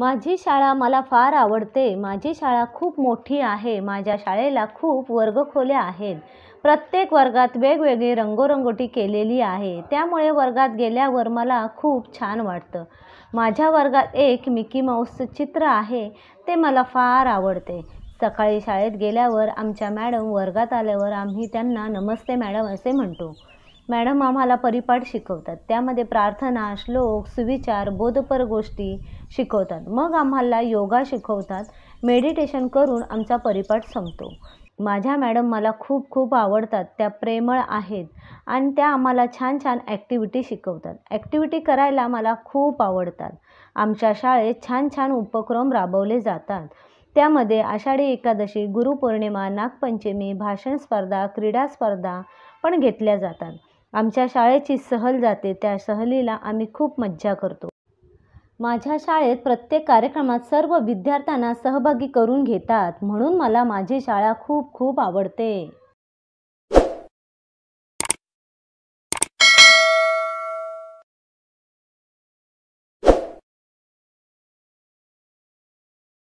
माझी शाळा मला फार आवडते माझी शाळा खूप मोठी आहे माझ्या शाळेला खूप वर्गखोल्या आहेत प्रत्येक वर्गात वेगवेगळी रंगोरंगोटी केलेली आहे त्यामुळे वर्गात गेल्यावर मला खूप छान वाटतं माझ्या वर्गात एक मिकी माऊसचं चित्र आहे ते मला फार आवडते सकाळी शाळेत गेल्यावर आमच्या मॅडम वर्गात आल्यावर आम्ही त्यांना नमस्ते मॅडम असे म्हणतो मॅडम आम्हाला परिपाठ शिकवतात त्यामध्ये प्रार्थना श्लोक सुविचार बोधपर गोष्टी शिकवतात मग आम्हाला योगा शिकवतात मेडिटेशन करून आमचा परिपाठ संपतो माझ्या मॅडम मला खूप खूप आवडतात त्या प्रेमळ आहेत आणि त्या आम्हाला छान छान ॲक्टिव्हिटी शिकवतात ॲक्टिव्हिटी करायला मला खूप आवडतात आमच्या शाळेत छान छान उपक्रम राबवले जातात त्यामध्ये आषाढी एकादशी गुरुपौर्णिमा नागपंचमी भाषण स्पर्धा क्रीडा स्पर्धा पण घेतल्या जातात आमच्या शाळेची सहल जाते त्या सहलीला आम्ही खूप मज्जा करतो माझ्या शाळेत प्रत्येक कार्यक्रमात सर्व विद्यार्थ्यांना सहभागी करून घेतात म्हणून मला माझी शाळा खूप खूप आवडते